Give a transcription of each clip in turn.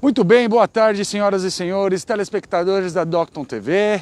Muito bem, boa tarde, senhoras e senhores, telespectadores da Docton TV.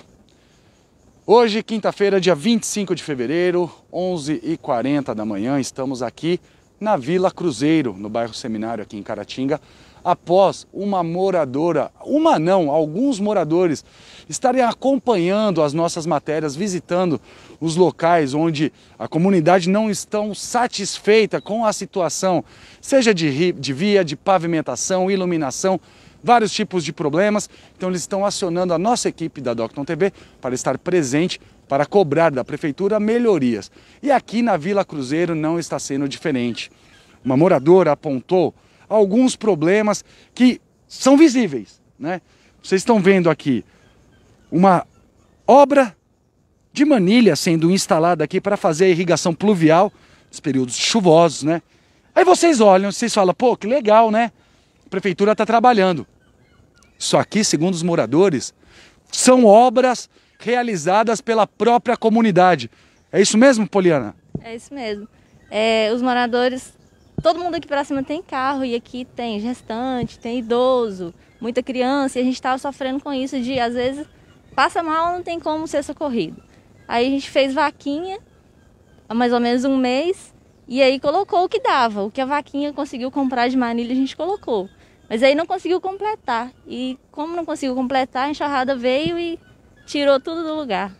Hoje, quinta-feira, dia 25 de fevereiro, 11h40 da manhã, estamos aqui na Vila Cruzeiro, no bairro Seminário, aqui em Caratinga, após uma moradora, uma não, alguns moradores, estarem acompanhando as nossas matérias, visitando os locais onde a comunidade não estão satisfeita com a situação, seja de, de via, de pavimentação, iluminação, vários tipos de problemas. Então eles estão acionando a nossa equipe da Docton TV para estar presente para cobrar da prefeitura melhorias. E aqui na Vila Cruzeiro não está sendo diferente. Uma moradora apontou alguns problemas que são visíveis. Né? Vocês estão vendo aqui uma obra de manilha sendo instalada aqui para fazer a irrigação pluvial nos períodos chuvosos, né? Aí vocês olham, vocês falam, pô, que legal, né? A prefeitura está trabalhando. Isso aqui, segundo os moradores, são obras realizadas pela própria comunidade. É isso mesmo, Poliana? É isso mesmo. É, os moradores Todo mundo aqui para cima tem carro e aqui tem gestante, tem idoso, muita criança e a gente estava sofrendo com isso de às vezes passa mal, não tem como ser socorrido. Aí a gente fez vaquinha há mais ou menos um mês e aí colocou o que dava, o que a vaquinha conseguiu comprar de manilha a gente colocou. Mas aí não conseguiu completar. E como não conseguiu completar, a enxurrada veio e tirou tudo do lugar.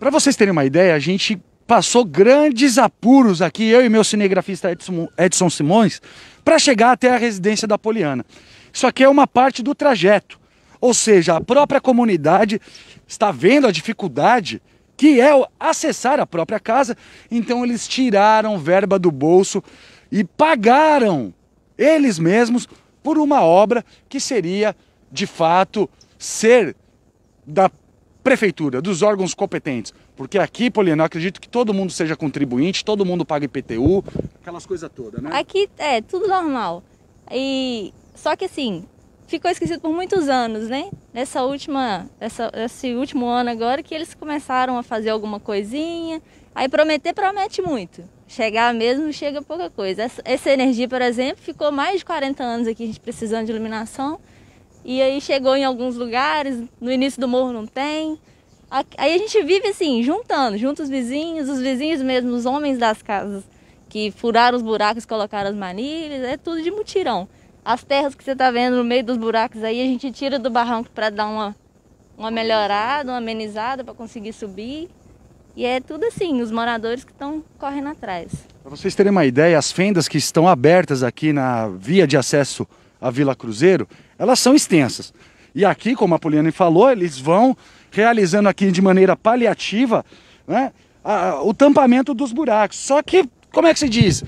Para vocês terem uma ideia, a gente passou grandes apuros aqui, eu e meu cinegrafista Edson, Edson Simões, para chegar até a residência da Poliana. Isso aqui é uma parte do trajeto, ou seja, a própria comunidade está vendo a dificuldade que é acessar a própria casa, então eles tiraram verba do bolso e pagaram eles mesmos por uma obra que seria, de fato, ser da prefeitura, dos órgãos competentes, porque aqui, Poliana, eu acredito que todo mundo seja contribuinte, todo mundo paga IPTU, aquelas coisas todas, né? Aqui é tudo normal. E só que assim, ficou esquecido por muitos anos, né? Nessa última, essa, esse último ano agora que eles começaram a fazer alguma coisinha. Aí prometer promete muito. Chegar mesmo chega pouca coisa. Essa, essa energia, por exemplo, ficou mais de 40 anos aqui a gente precisando de iluminação. E aí chegou em alguns lugares, no início do morro não tem. Aí a gente vive assim, juntando, junta os vizinhos, os vizinhos mesmo, os homens das casas que furaram os buracos, colocaram as manilhas, é tudo de mutirão. As terras que você está vendo no meio dos buracos aí, a gente tira do barranco para dar uma, uma melhorada, uma amenizada para conseguir subir. E é tudo assim, os moradores que estão correndo atrás. Para vocês terem uma ideia, as fendas que estão abertas aqui na via de acesso à Vila Cruzeiro, elas são extensas. E aqui, como a Poliana falou, eles vão realizando aqui de maneira paliativa né, a, o tampamento dos buracos. Só que, como é que se diz?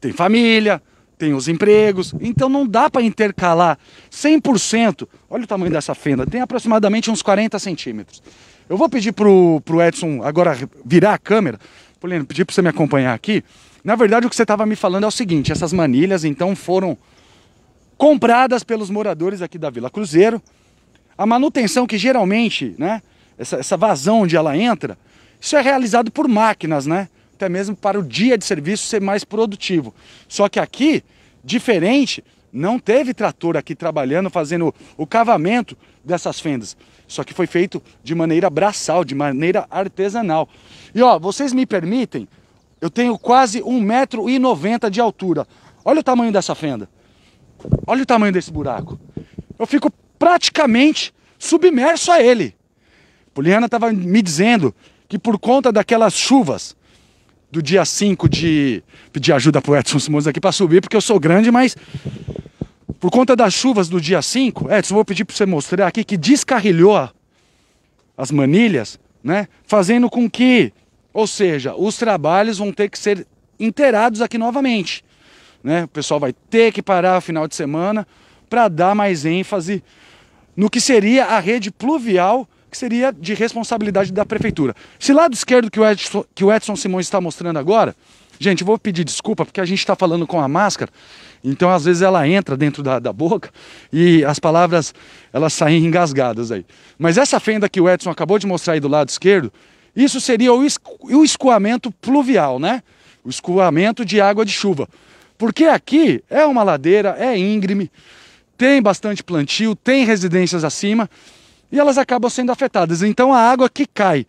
Tem família, tem os empregos, então não dá para intercalar 100%. Olha o tamanho dessa fenda, tem aproximadamente uns 40 centímetros. Eu vou pedir pro, pro Edson agora virar a câmera. Polino, pedir para você me acompanhar aqui. Na verdade, o que você estava me falando é o seguinte: essas manilhas então foram compradas pelos moradores aqui da Vila Cruzeiro a manutenção que geralmente, né, essa, essa vazão onde ela entra, isso é realizado por máquinas, né? Até mesmo para o dia de serviço ser mais produtivo. Só que aqui, diferente, não teve trator aqui trabalhando, fazendo o cavamento dessas fendas. Só que foi feito de maneira braçal, de maneira artesanal. E ó, vocês me permitem, eu tenho quase 1,90m de altura. Olha o tamanho dessa fenda. Olha o tamanho desse buraco. Eu fico praticamente submerso a ele. Poliana estava me dizendo que por conta daquelas chuvas do dia 5 de pedir ajuda pro Edson Simões aqui para subir, porque eu sou grande, mas por conta das chuvas do dia 5, Edson, vou pedir para você mostrar aqui que descarrilhou as manilhas, né? Fazendo com que, ou seja, os trabalhos vão ter que ser inteirados aqui novamente, né? O pessoal vai ter que parar o final de semana para dar mais ênfase no que seria a rede pluvial, que seria de responsabilidade da prefeitura. Esse lado esquerdo que o Edson, que o Edson Simões está mostrando agora, gente, vou pedir desculpa porque a gente está falando com a máscara, então às vezes ela entra dentro da, da boca e as palavras elas saem engasgadas aí. Mas essa fenda que o Edson acabou de mostrar aí do lado esquerdo, isso seria o, esco, o escoamento pluvial, né? O escoamento de água de chuva. Porque aqui é uma ladeira, é íngreme, tem bastante plantio, tem residências acima e elas acabam sendo afetadas. Então a água que cai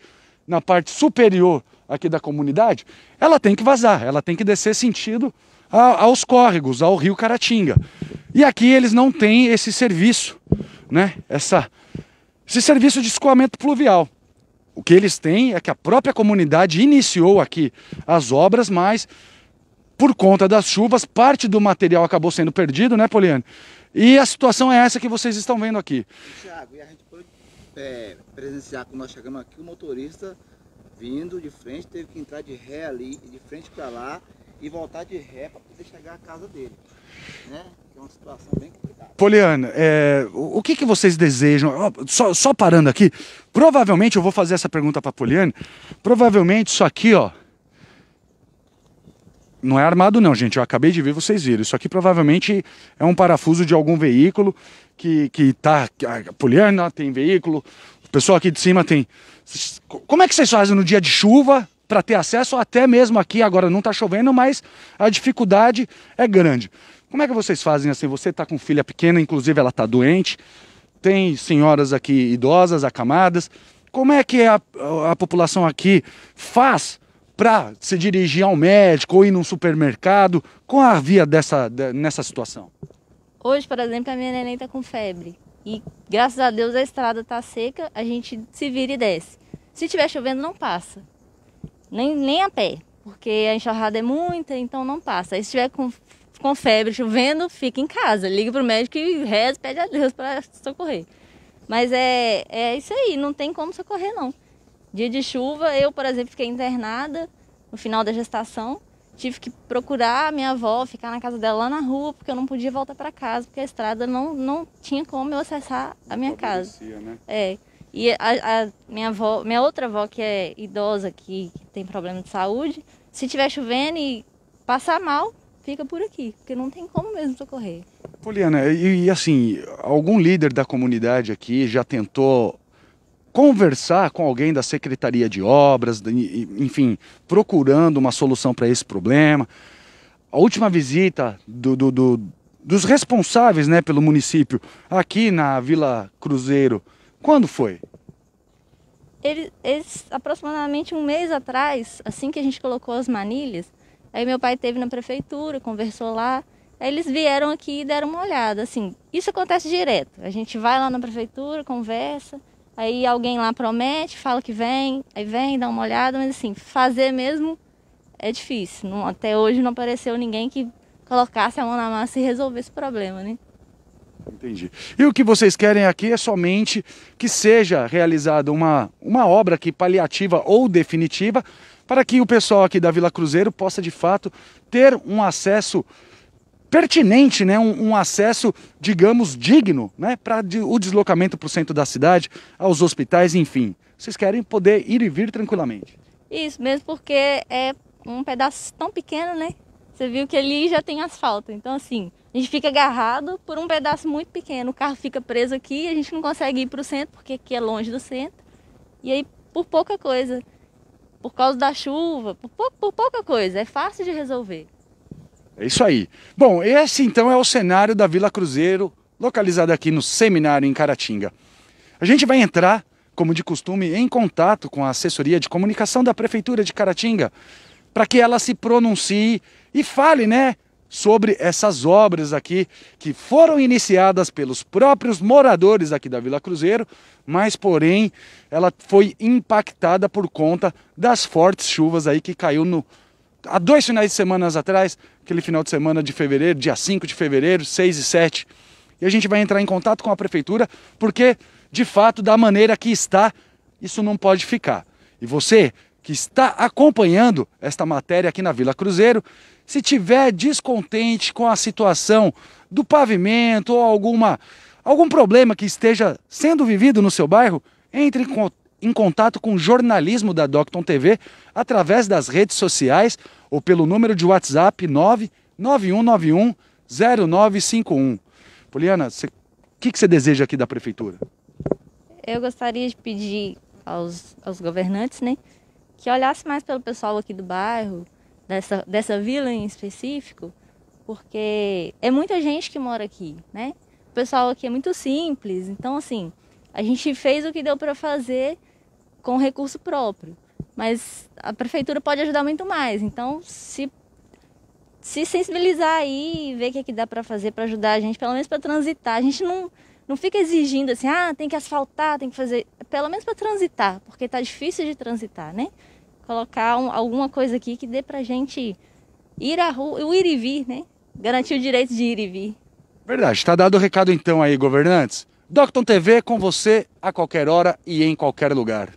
na parte superior aqui da comunidade, ela tem que vazar, ela tem que descer sentido aos córregos, ao rio Caratinga. E aqui eles não têm esse serviço, né? Essa, esse serviço de escoamento pluvial. O que eles têm é que a própria comunidade iniciou aqui as obras, mas por conta das chuvas, parte do material acabou sendo perdido, né, Poliane? E a situação é essa que vocês estão vendo aqui. Tiago, e a gente foi é, presenciar quando nós chegamos aqui, o motorista vindo de frente, teve que entrar de ré ali, de frente para lá e voltar de ré para poder chegar à casa dele. Né? É uma situação bem complicada. Poliana, é, o, o que, que vocês desejam? Só, só parando aqui, provavelmente eu vou fazer essa pergunta para Poliana. Provavelmente isso aqui, ó, não é armado não, gente. Eu acabei de ver, vocês viram. Isso aqui provavelmente é um parafuso de algum veículo que, que tá... A Poliana tem veículo, o pessoal aqui de cima tem... Como é que vocês fazem no dia de chuva para ter acesso até mesmo aqui? Agora não está chovendo, mas a dificuldade é grande. Como é que vocês fazem assim? Você está com filha pequena, inclusive ela está doente, tem senhoras aqui idosas, acamadas. Como é que a, a população aqui faz para se dirigir ao médico ou ir num supermercado? Qual a via dessa, nessa situação? Hoje, por exemplo, a minha neném está com febre. E graças a Deus a estrada está seca, a gente se vira e desce. Se estiver chovendo, não passa. Nem, nem a pé, porque a enxurrada é muita, então não passa. Aí se estiver com, com febre, chovendo, fica em casa. Liga para o médico e reza, pede a Deus para socorrer. Mas é, é isso aí, não tem como socorrer não. Dia de chuva, eu, por exemplo, fiquei internada no final da gestação. Tive que procurar a minha avó, ficar na casa dela lá na rua, porque eu não podia voltar para casa, porque a estrada não, não tinha como eu acessar a minha casa. Né? É. E a, a, minha avó, minha outra avó que é idosa, que, que, tem problema de saúde, se tiver chovendo e passar mal, fica por aqui, porque não tem como mesmo socorrer. Poliana, e, e assim, algum líder da comunidade aqui já tentou conversar com alguém da Secretaria de Obras, enfim, procurando uma solução para esse problema. A última visita do, do, do, dos responsáveis né, pelo município aqui na Vila Cruzeiro, quando foi? Eles, eles, aproximadamente um mês atrás, assim que a gente colocou as manilhas, aí meu pai teve na prefeitura, conversou lá, aí eles vieram aqui e deram uma olhada. Assim, isso acontece direto. A gente vai lá na prefeitura, conversa, Aí alguém lá promete, fala que vem, aí vem, dá uma olhada, mas assim, fazer mesmo é difícil. Não, até hoje não apareceu ninguém que colocasse a mão na massa e resolvesse o problema, né? Entendi. E o que vocês querem aqui é somente que seja realizada uma, uma obra aqui paliativa ou definitiva para que o pessoal aqui da Vila Cruzeiro possa de fato ter um acesso pertinente, né, um, um acesso, digamos, digno né, para de, o deslocamento para o centro da cidade, aos hospitais, enfim. Vocês querem poder ir e vir tranquilamente. Isso, mesmo porque é um pedaço tão pequeno, né? Você viu que ali já tem asfalto. Então, assim, a gente fica agarrado por um pedaço muito pequeno. O carro fica preso aqui, a gente não consegue ir para o centro, porque aqui é longe do centro. E aí, por pouca coisa. Por causa da chuva, por, pou, por pouca coisa. É fácil de resolver. É isso aí. Bom, esse então é o cenário da Vila Cruzeiro, localizada aqui no Seminário em Caratinga. A gente vai entrar, como de costume, em contato com a assessoria de comunicação da Prefeitura de Caratinga, para que ela se pronuncie e fale, né, sobre essas obras aqui que foram iniciadas pelos próprios moradores aqui da Vila Cruzeiro, mas porém ela foi impactada por conta das fortes chuvas aí que caiu no há dois finais de semana atrás, aquele final de semana de fevereiro, dia 5 de fevereiro, 6 e 7. E a gente vai entrar em contato com a prefeitura, porque de fato, da maneira que está, isso não pode ficar. E você que está acompanhando esta matéria aqui na Vila Cruzeiro, se tiver descontente com a situação do pavimento ou alguma algum problema que esteja sendo vivido no seu bairro, entre em contato em contato com o jornalismo da Docton TV através das redes sociais ou pelo número de WhatsApp 991910951. Poliana, o que, que você deseja aqui da prefeitura? Eu gostaria de pedir aos, aos governantes, né, que olhasse mais pelo pessoal aqui do bairro, dessa, dessa vila em específico, porque é muita gente que mora aqui, né? O pessoal aqui é muito simples, então assim, a gente fez o que deu para fazer com recurso próprio. Mas a prefeitura pode ajudar muito mais. Então, se, se sensibilizar aí e ver o que, é que dá para fazer para ajudar a gente, pelo menos para transitar. A gente não, não fica exigindo assim, ah, tem que asfaltar, tem que fazer. Pelo menos para transitar, porque está difícil de transitar, né? Colocar um, alguma coisa aqui que dê para gente ir à rua, o ir e vir, né? Garantir o direito de ir e vir. Verdade. Está dado o recado então aí, governantes. Docton TV com você a qualquer hora e em qualquer lugar.